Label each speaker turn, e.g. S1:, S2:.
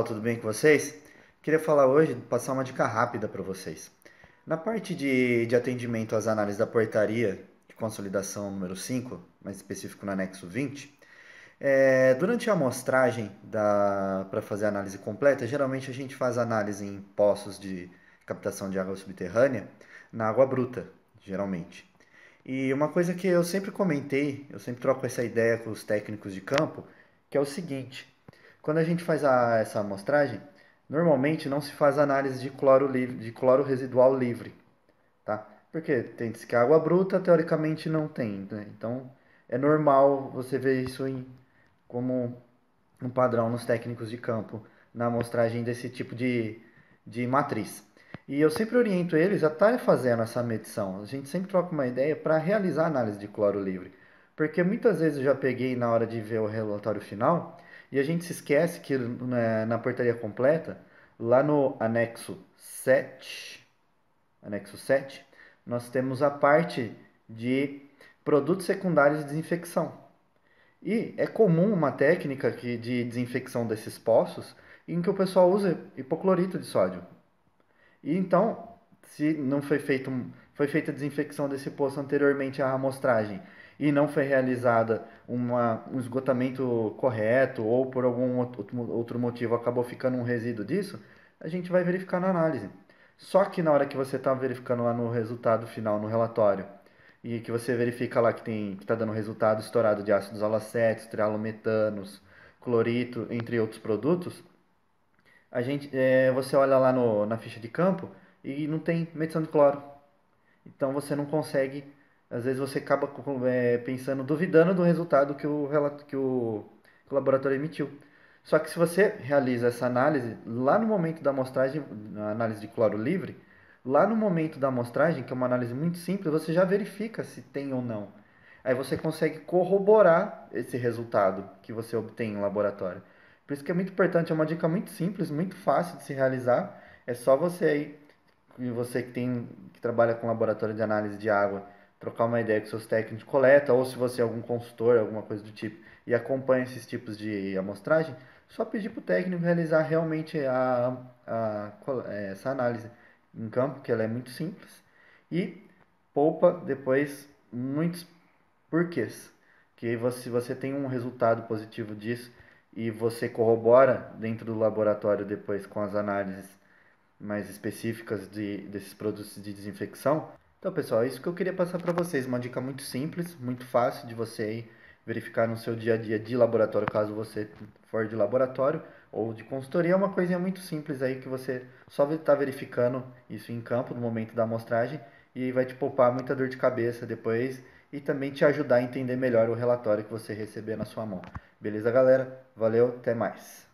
S1: pessoal, tudo bem com vocês? Queria falar hoje, passar uma dica rápida para vocês. Na parte de, de atendimento às análises da portaria de consolidação número 5, mais específico no anexo 20, é, durante a amostragem para fazer a análise completa, geralmente a gente faz análise em poços de captação de água subterrânea na água bruta, geralmente. E uma coisa que eu sempre comentei, eu sempre troco essa ideia com os técnicos de campo, que é o seguinte: quando a gente faz a, essa amostragem, normalmente não se faz análise de cloro, livre, de cloro residual livre, tá? Porque tem que é água bruta, teoricamente não tem, né? Então é normal você ver isso em, como um padrão nos técnicos de campo na amostragem desse tipo de, de matriz. E eu sempre oriento eles a estar fazendo essa medição. A gente sempre troca uma ideia para realizar análise de cloro livre. Porque muitas vezes eu já peguei na hora de ver o relatório final e a gente se esquece que na, né, na portaria completa, lá no anexo 7, anexo 7, nós temos a parte de produtos secundários de desinfecção. E é comum uma técnica que, de desinfecção desses poços em que o pessoal usa hipoclorito de sódio. E então, se não foi feito, foi feita a desinfecção desse poço anteriormente à amostragem e não foi realizada uma, um esgotamento correto ou por algum outro motivo acabou ficando um resíduo disso, a gente vai verificar na análise. Só que na hora que você está verificando lá no resultado final, no relatório, e que você verifica lá que tem que está dando resultado estourado de ácidos alacéticos, trialometanos, clorito, entre outros produtos, a gente, é, você olha lá no, na ficha de campo e não tem medição de cloro. Então você não consegue às vezes você acaba é, pensando, duvidando do resultado que o, relato, que o, que o laboratório emitiu. Só que se você realiza essa análise lá no momento da amostragem, na análise de cloro livre, lá no momento da amostragem, que é uma análise muito simples, você já verifica se tem ou não. Aí você consegue corroborar esse resultado que você obtém em laboratório. Por isso que é muito importante, é uma dica muito simples, muito fácil de se realizar. É só você aí, você que tem que trabalha com laboratório de análise de água, trocar uma ideia com seus técnicos de coleta, ou se você é algum consultor, alguma coisa do tipo, e acompanha esses tipos de amostragem, só pedir para o técnico realizar realmente a, a, é, essa análise em campo, que ela é muito simples, e poupa depois muitos porquês, que você, se você tem um resultado positivo disso e você corrobora dentro do laboratório depois com as análises mais específicas de, desses produtos de desinfecção, então, pessoal, é isso que eu queria passar para vocês. Uma dica muito simples, muito fácil de você verificar no seu dia a dia de laboratório, caso você for de laboratório ou de consultoria. É uma coisinha muito simples aí que você só está verificando isso em campo no momento da amostragem e vai te poupar muita dor de cabeça depois e também te ajudar a entender melhor o relatório que você receber na sua mão. Beleza, galera? Valeu, até mais.